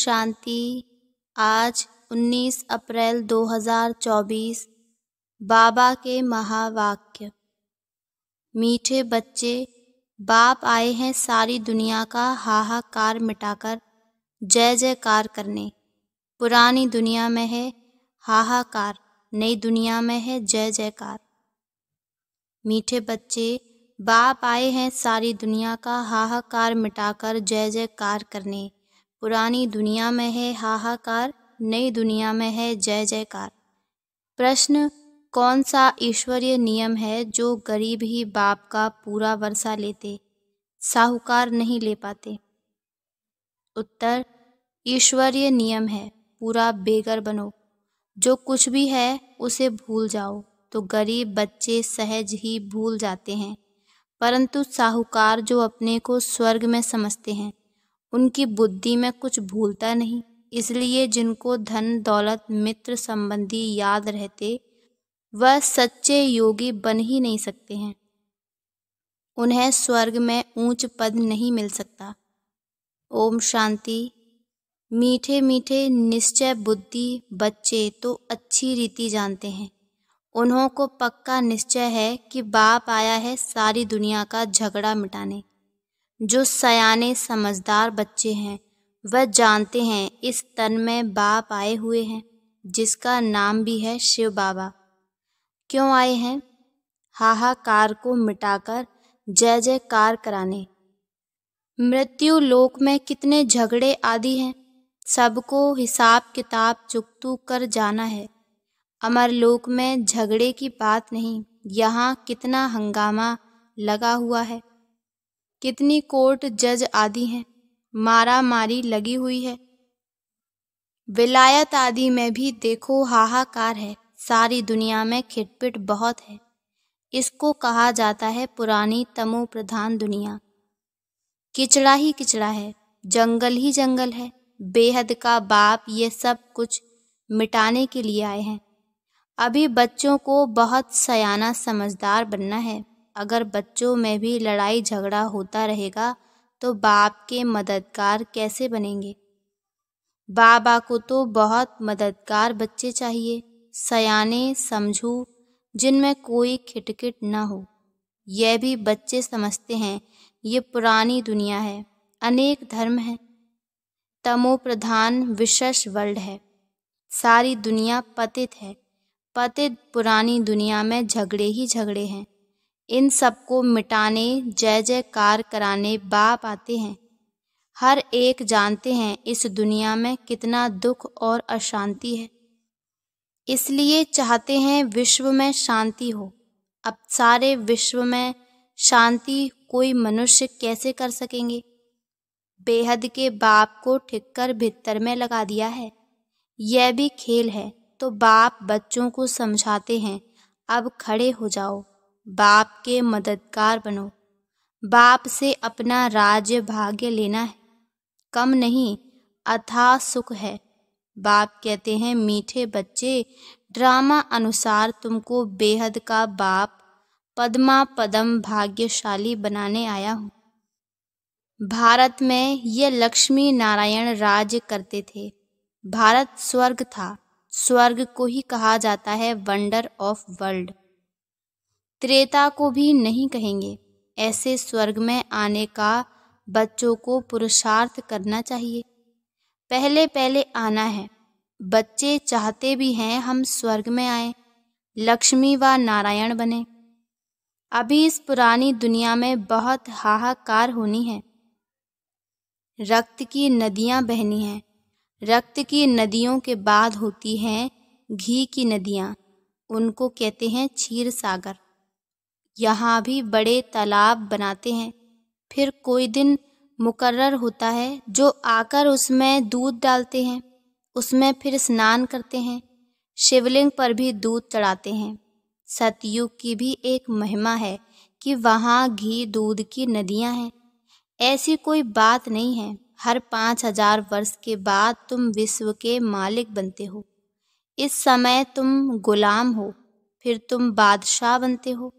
शांति आज 19 अप्रैल 2024 बाबा के महावाक्य मीठे बच्चे बाप आए हैं सारी दुनिया का हाहाकार मिटाकर जय जयकार करने पुरानी दुनिया में है हाहाकार नई दुनिया में है जय जयकार मीठे बच्चे बाप आए हैं सारी दुनिया का हाहाकार मिटाकर जय जयकार करने पुरानी दुनिया में है हाहाकार नई दुनिया में है जय जयकार प्रश्न कौन सा ईश्वरीय नियम है जो गरीब ही बाप का पूरा वर्षा लेते साहूकार नहीं ले पाते उत्तर ईश्वरीय नियम है पूरा बेगर बनो जो कुछ भी है उसे भूल जाओ तो गरीब बच्चे सहज ही भूल जाते हैं परंतु साहूकार जो अपने को स्वर्ग में समझते हैं उनकी बुद्धि में कुछ भूलता नहीं इसलिए जिनको धन दौलत मित्र संबंधी याद रहते वह सच्चे योगी बन ही नहीं सकते हैं उन्हें स्वर्ग में ऊंच पद नहीं मिल सकता ओम शांति मीठे मीठे निश्चय बुद्धि बच्चे तो अच्छी रीति जानते हैं उन्हों को पक्का निश्चय है कि बाप आया है सारी दुनिया का झगड़ा मिटाने जो सयाने समझदार बच्चे हैं वह जानते हैं इस तन में बाप आए हुए हैं जिसका नाम भी है शिव बाबा क्यों आए हैं हाहाकार को मिटाकर जय जयकार कराने मृत्यु लोक में कितने झगड़े आदि हैं सबको हिसाब किताब चुकतू कर जाना है अमर लोक में झगड़े की बात नहीं यहाँ कितना हंगामा लगा हुआ है कितनी कोर्ट जज आदि हैं मारा मारी लगी हुई है विलायत आदि में भी देखो हाहाकार है सारी दुनिया में खिटपिट बहुत है इसको कहा जाता है पुरानी तमो प्रधान दुनिया किचड़ा ही किचड़ा है जंगल ही जंगल है बेहद का बाप ये सब कुछ मिटाने के लिए आए हैं अभी बच्चों को बहुत सयाना समझदार बनना है अगर बच्चों में भी लड़ाई झगड़ा होता रहेगा तो बाप के मददगार कैसे बनेंगे बाबा को तो बहुत मददगार बच्चे चाहिए सयाने समझू जिनमें कोई खिटखिट न हो यह भी बच्चे समझते हैं ये पुरानी दुनिया है अनेक धर्म हैं तमो प्रधान विशेष वर्ल्ड है सारी दुनिया पतित है पतित पुरानी दुनिया में झगड़े ही झगड़े हैं इन सबको मिटाने जय जयकार कराने बाप आते हैं हर एक जानते हैं इस दुनिया में कितना दुख और अशांति है इसलिए चाहते हैं विश्व में शांति हो अब सारे विश्व में शांति कोई मनुष्य कैसे कर सकेंगे बेहद के बाप को ठिककर भित्तर में लगा दिया है यह भी खेल है तो बाप बच्चों को समझाते हैं अब खड़े हो जाओ बाप के मददगार बनो बाप से अपना राज्य भाग्य लेना है कम नहीं अथा सुख है बाप कहते हैं मीठे बच्चे ड्रामा अनुसार तुमको बेहद का बाप पद्मा पदम भाग्यशाली बनाने आया हूँ भारत में ये लक्ष्मी नारायण राज्य करते थे भारत स्वर्ग था स्वर्ग को ही कहा जाता है वंडर ऑफ वर्ल्ड त्रेता को भी नहीं कहेंगे ऐसे स्वर्ग में आने का बच्चों को पुरुषार्थ करना चाहिए पहले पहले आना है बच्चे चाहते भी हैं हम स्वर्ग में आए लक्ष्मी व नारायण बने अभी इस पुरानी दुनिया में बहुत हाहाकार होनी है रक्त की नदियां बहनी हैं रक्त की नदियों के बाद होती हैं घी की नदियां उनको कहते हैं क्षीर सागर यहाँ भी बड़े तालाब बनाते हैं फिर कोई दिन मुकर्र होता है जो आकर उसमें दूध डालते हैं उसमें फिर स्नान करते हैं शिवलिंग पर भी दूध चढ़ाते हैं सतयुग की भी एक महिमा है कि वहाँ घी दूध की नदियाँ हैं ऐसी कोई बात नहीं है हर पाँच हजार वर्ष के बाद तुम विश्व के मालिक बनते हो इस समय तुम गुलाम हो फिर तुम बादशाह बनते हो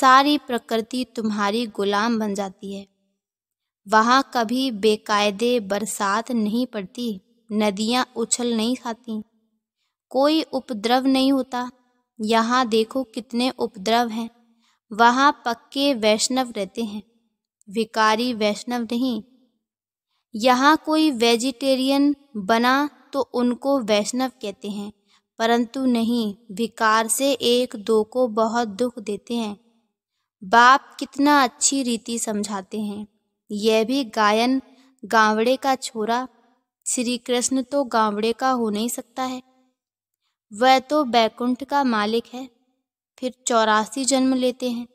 सारी प्रकृति तुम्हारी गुलाम बन जाती है वहाँ कभी बेकायदे बरसात नहीं पड़ती नदियाँ उछल नहीं खाती कोई उपद्रव नहीं होता यहाँ देखो कितने उपद्रव हैं वहाँ पक्के वैष्णव रहते हैं विकारी वैष्णव नहीं यहाँ कोई वेजिटेरियन बना तो उनको वैष्णव कहते हैं परंतु नहीं विकार से एक दो को बहुत दुख देते हैं बाप कितना अच्छी रीति समझाते हैं यह भी गायन गांवड़े का छोरा श्री कृष्ण तो गांवड़े का हो नहीं सकता है वह तो बैकुंठ का मालिक है फिर चौरासी जन्म लेते हैं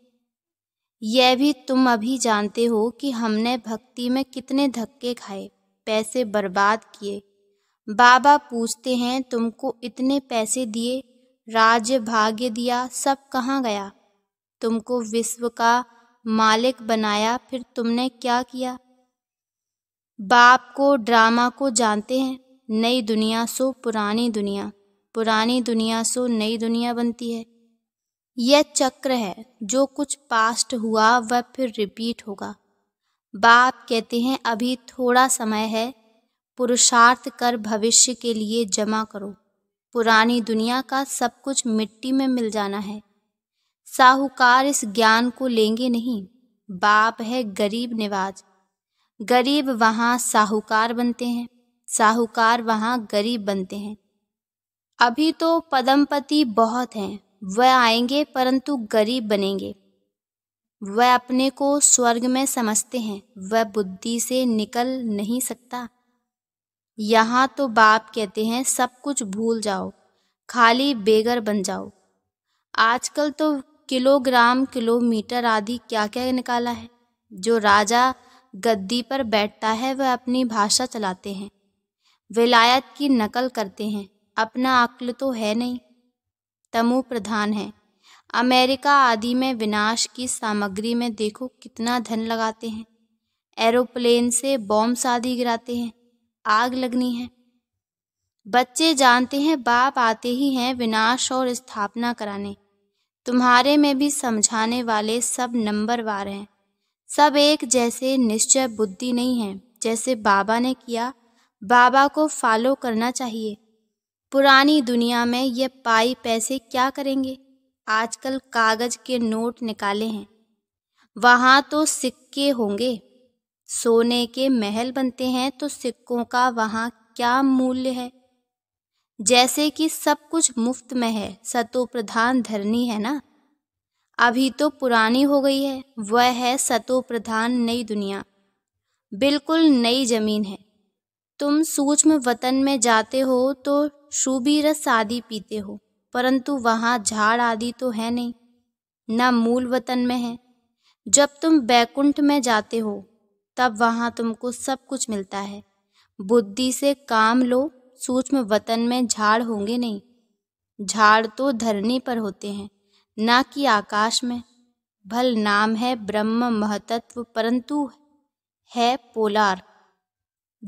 यह भी तुम अभी जानते हो कि हमने भक्ति में कितने धक्के खाए पैसे बर्बाद किए बाबा पूछते हैं तुमको इतने पैसे दिए राज्य भाग्य दिया सब कहाँ गया तुमको विश्व का मालिक बनाया फिर तुमने क्या किया बाप को ड्रामा को जानते हैं नई दुनिया सो पुरानी दुनिया पुरानी दुनिया सो नई दुनिया बनती है यह चक्र है जो कुछ पास्ट हुआ वह फिर रिपीट होगा बाप कहते हैं अभी थोड़ा समय है पुरुषार्थ कर भविष्य के लिए जमा करो पुरानी दुनिया का सब कुछ मिट्टी में मिल जाना है साहूकार इस ज्ञान को लेंगे नहीं बाप है गरीब निवाज गरीब वहाँ साहूकार बनते हैं साहूकार वहाँ गरीब बनते हैं अभी तो पदमपति बहुत हैं वह आएंगे परंतु गरीब बनेंगे वह अपने को स्वर्ग में समझते हैं वह बुद्धि से निकल नहीं सकता यहाँ तो बाप कहते हैं सब कुछ भूल जाओ खाली बेगर बन जाओ आजकल तो किलोग्राम किलोमीटर आदि क्या क्या निकाला है जो राजा गद्दी पर बैठता है वह अपनी भाषा चलाते हैं विलायत की नकल करते हैं अपना अक्ल तो है नहीं तमु प्रधान है अमेरिका आदि में विनाश की सामग्री में देखो कितना धन लगाते हैं एरोप्लेन से बॉम्ब आदि गिराते हैं आग लगनी है बच्चे जानते हैं बाप आते ही हैं विनाश और स्थापना कराने तुम्हारे में भी समझाने वाले सब नंबरवार हैं सब एक जैसे निश्चय बुद्धि नहीं है जैसे बाबा ने किया बाबा को फॉलो करना चाहिए पुरानी दुनिया में ये पाई पैसे क्या करेंगे आजकल कागज के नोट निकाले हैं वहाँ तो सिक्के होंगे सोने के महल बनते हैं तो सिक्कों का वहाँ क्या मूल्य है जैसे कि सब कुछ मुफ्त में है सतो प्रधान धरनी है ना अभी तो पुरानी हो गई है वह है सतो प्रधान नई दुनिया बिल्कुल नई ज़मीन है तुम सूक्ष्म वतन में जाते हो तो शुभी रस आदि पीते हो परंतु वहाँ झाड़ आदि तो है नहीं न मूल वतन में है जब तुम बैकुंठ में जाते हो तब वहाँ तुमको सब कुछ मिलता है बुद्धि से काम लो सूक्ष्म वतन में झाड़ होंगे नहीं झाड़ तो धरनी पर होते हैं ना कि आकाश में भल नाम है ब्रह्म महतत्व परंतु है पोलार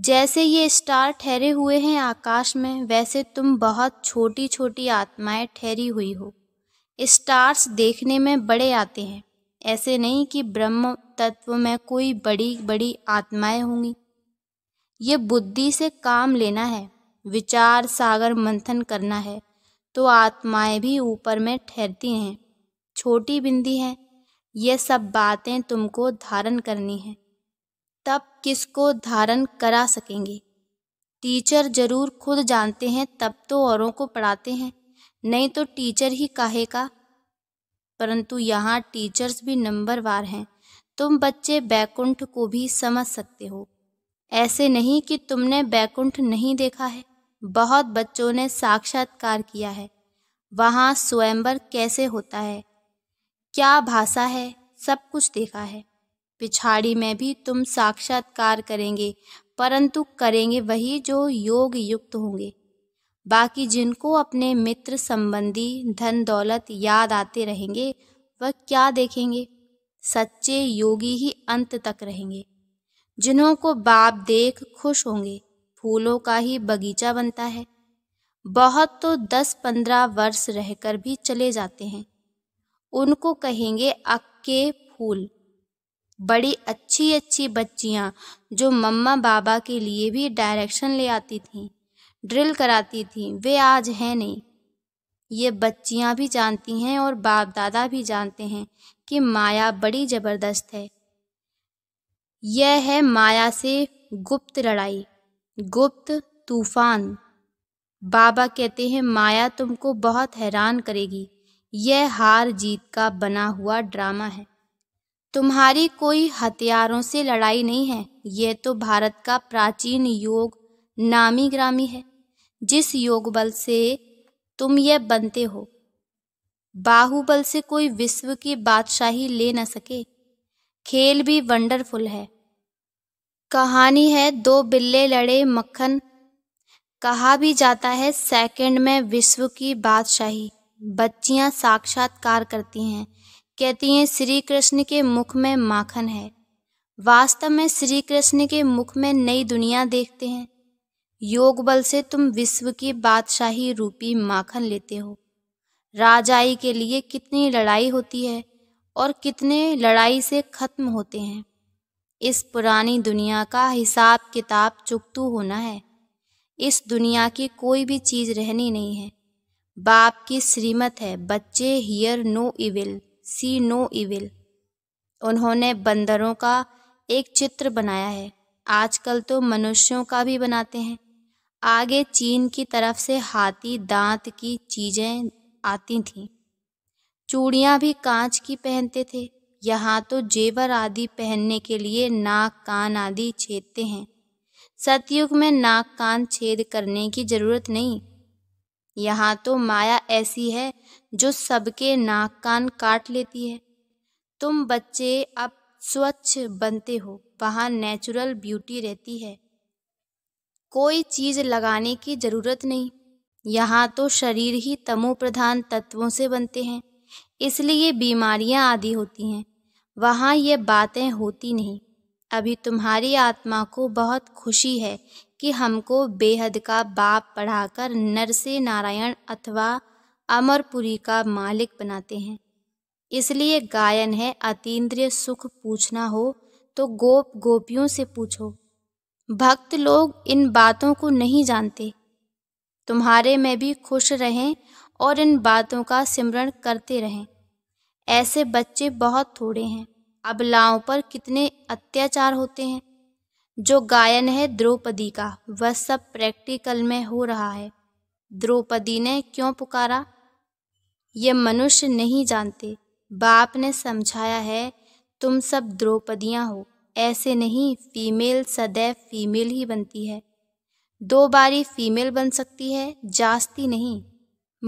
जैसे ये स्टार ठहरे हुए हैं आकाश में वैसे तुम बहुत छोटी छोटी आत्माएं ठहरी हुई हो स्टार्स देखने में बड़े आते हैं ऐसे नहीं कि ब्रह्म तत्व में कोई बड़ी बड़ी आत्माएं होंगी ये बुद्धि से काम लेना है विचार सागर मंथन करना है तो आत्माएं भी ऊपर में ठहरती हैं छोटी बिंदी है ये सब बातें तुमको धारण करनी है तब किसको धारण करा सकेंगे टीचर जरूर खुद जानते हैं तब तो औरों को पढ़ाते हैं नहीं तो टीचर ही कहेगा परंतु यहाँ टीचर्स भी नंबरवार हैं तुम बच्चे बैकुंठ को भी समझ सकते हो ऐसे नहीं कि तुमने बैकुंठ नहीं देखा है बहुत बच्चों ने साक्षात्कार किया है वहाँ स्वयंवर कैसे होता है क्या भाषा है सब कुछ देखा है पिछाड़ी में भी तुम साक्षात्कार करेंगे परंतु करेंगे वही जो योग युक्त होंगे बाकी जिनको अपने मित्र संबंधी धन दौलत याद आते रहेंगे वह क्या देखेंगे सच्चे योगी ही अंत तक रहेंगे जिन्हों को बाप देख खुश होंगे फूलों का ही बगीचा बनता है बहुत तो दस पंद्रह वर्ष रहकर भी चले जाते हैं उनको कहेंगे अक्के फूल बड़ी अच्छी अच्छी बच्चियाँ जो मम्मा बाबा के लिए भी डायरेक्शन ले आती थीं ड्रिल कराती थीं वे आज हैं नहीं ये बच्चियाँ भी जानती हैं और बाप दादा भी जानते हैं कि माया बड़ी ज़बरदस्त है यह है माया से गुप्त लड़ाई गुप्त तूफ़ान बाबा कहते हैं माया तुमको बहुत हैरान करेगी यह हार जीत का बना हुआ ड्रामा है तुम्हारी कोई हथियारों से लड़ाई नहीं है यह तो भारत का प्राचीन योग नामी ग्रामी है जिस योग बल से तुम यह बनते हो बाहुबल से कोई विश्व की बादशाही ले न सके खेल भी वंडरफुल है कहानी है दो बिल्ले लड़े मक्खन कहा भी जाता है सेकंड में विश्व की बादशाही बच्चियां साक्षात्कार करती हैं कहती हैं श्री कृष्ण के मुख में माखन है वास्तव में श्री कृष्ण के मुख में नई दुनिया देखते हैं योग बल से तुम विश्व की बादशाही रूपी माखन लेते हो राजाई के लिए कितनी लड़ाई होती है और कितने लड़ाई से खत्म होते हैं इस पुरानी दुनिया का हिसाब किताब चुकतू होना है इस दुनिया की कोई भी चीज़ रहनी नहीं है बाप की श्रीमत है बच्चे hear no evil see no evil उन्होंने बंदरों का एक चित्र बनाया है आजकल तो मनुष्यों का भी बनाते हैं आगे चीन की तरफ से हाथी दांत की चीज़ें आती थीं चूड़ियाँ भी कांच की पहनते थे यहाँ तो जेवर आदि पहनने के लिए नाक कान आदि छेदते हैं सतयुग में नाक कान छेद करने की जरूरत नहीं यहाँ तो माया ऐसी है जो सबके नाक कान काट लेती है तुम बच्चे अब स्वच्छ बनते हो वहाँ नेचुरल ब्यूटी रहती है कोई चीज़ लगाने की ज़रूरत नहीं यहाँ तो शरीर ही तमो प्रधान तत्वों से बनते हैं इसलिए बीमारियां आदि होती हैं वहाँ ये बातें होती नहीं अभी तुम्हारी आत्मा को बहुत खुशी है कि हमको बेहद का बाप पढ़ाकर नरसे नारायण अथवा अमरपुरी का मालिक बनाते हैं इसलिए गायन है अतीन्द्रिय सुख पूछना हो तो गोप गोपियों से पूछो भक्त लोग इन बातों को नहीं जानते तुम्हारे में भी खुश रहें और इन बातों का सिमरण करते रहें ऐसे बच्चे बहुत थोड़े हैं अबलाओं पर कितने अत्याचार होते हैं जो गायन है द्रौपदी का वह सब प्रैक्टिकल में हो रहा है द्रौपदी ने क्यों पुकारा ये मनुष्य नहीं जानते बाप ने समझाया है तुम सब द्रौपदियाँ हो ऐसे नहीं फीमेल सदैव फीमेल ही बनती है दो बारी फीमेल बन सकती है जास्ती नहीं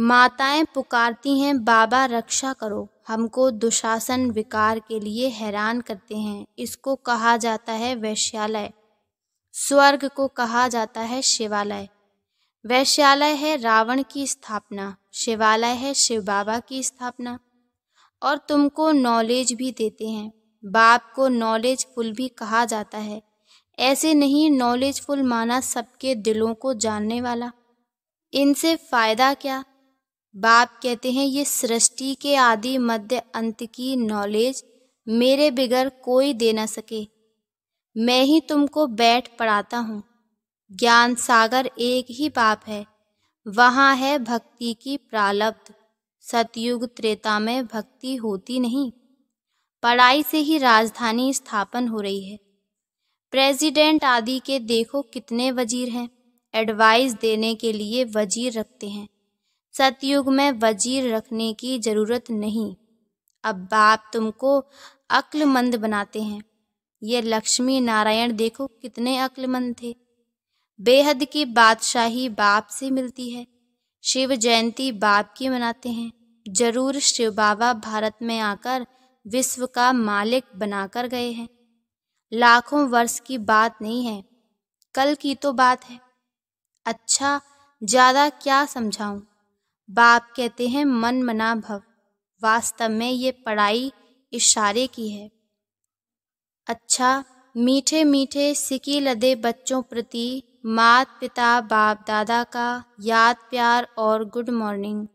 माताएं पुकारती हैं बाबा रक्षा करो हमको दुशासन विकार के लिए हैरान करते हैं इसको कहा जाता है वैश्यालय स्वर्ग को कहा जाता है शिवालय वैश्यालय है रावण की स्थापना शिवालय है शिव बाबा की स्थापना और तुमको नॉलेज भी देते हैं बाप को नॉलेज फुल भी कहा जाता है ऐसे नहीं नॉलेज फुल माना सबके दिलों को जानने वाला इनसे फ़ायदा क्या बाप कहते हैं ये सृष्टि के आदि मध्य अंत की नॉलेज मेरे बिगर कोई दे ना सके मैं ही तुमको बैठ पढ़ाता हूँ ज्ञान सागर एक ही बाप है वहाँ है भक्ति की प्रालब्ध सतयुग त्रेता में भक्ति होती नहीं पढ़ाई से ही राजधानी स्थापन हो रही है प्रेसिडेंट आदि के देखो कितने वजीर हैं एडवाइस देने के लिए वजीर रखते हैं सतयुग में वजीर रखने की ज़रूरत नहीं अब बाप तुमको अक्लमंद बनाते हैं ये लक्ष्मी नारायण देखो कितने अक्लमंद थे बेहद की बादशाही बाप से मिलती है शिव जयंती बाप की मनाते हैं जरूर शिव बाबा भारत में आकर विश्व का मालिक बनाकर गए हैं लाखों वर्ष की बात नहीं है कल की तो बात है अच्छा ज़्यादा क्या समझाऊं बाप कहते हैं मन मना भव वास्तव में ये पढ़ाई इशारे की है अच्छा मीठे मीठे सिकी लदे बच्चों प्रति मात पिता बाप दादा का याद प्यार और गुड मॉर्निंग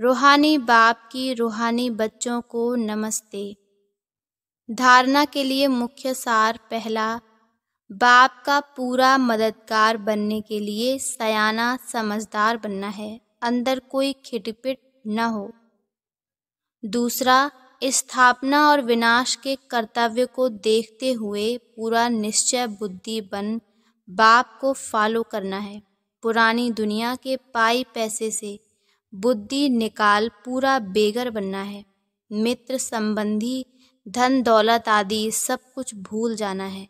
रूहानी बाप की रूहानी बच्चों को नमस्ते धारणा के लिए मुख्य सार पहला बाप का पूरा मददगार बनने के लिए सयाना समझदार बनना है अंदर कोई खिटपिट न हो दूसरा स्थापना और विनाश के कर्तव्य को देखते हुए पूरा निश्चय बुद्धि बन बाप को फॉलो करना है पुरानी दुनिया के पाई पैसे से बुद्धि निकाल पूरा बेगर बनना है मित्र संबंधी धन दौलत आदि सब कुछ भूल जाना है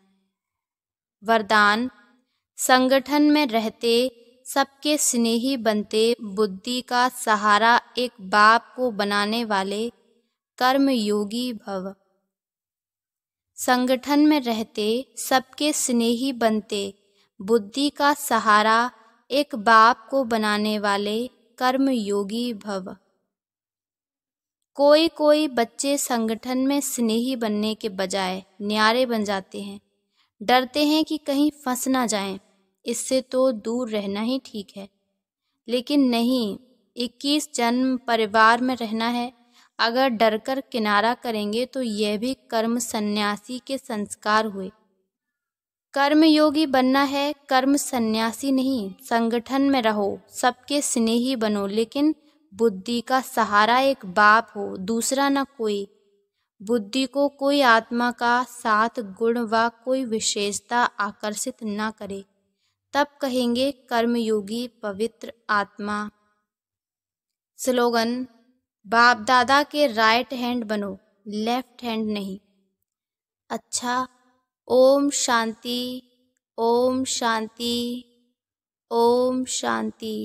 वरदान संगठन में रहते सबके स्नेही बनते बुद्धि का सहारा एक बाप को बनाने वाले कर्म योगी भव संगठन में रहते सबके स्नेही बनते बुद्धि का सहारा एक बाप को बनाने वाले कर्म योगी भव कोई कोई बच्चे संगठन में स्नेही बनने के बजाय न्यारे बन जाते हैं डरते हैं कि कहीं फंस ना जाएं। इससे तो दूर रहना ही ठीक है लेकिन नहीं इक्कीस जन्म परिवार में रहना है अगर डरकर किनारा करेंगे तो यह भी कर्म सन्यासी के संस्कार हुए कर्मयोगी बनना है कर्म सन्यासी नहीं संगठन में रहो सबके स्नेही बनो लेकिन बुद्धि का सहारा एक बाप हो दूसरा न कोई बुद्धि को कोई आत्मा का साथ गुण व कोई विशेषता आकर्षित न करे तब कहेंगे कर्मयोगी पवित्र आत्मा स्लोगन बाप दादा के राइट हैंड बनो लेफ्ट हैंड नहीं अच्छा ओम शांति ओम शांति ओम शांति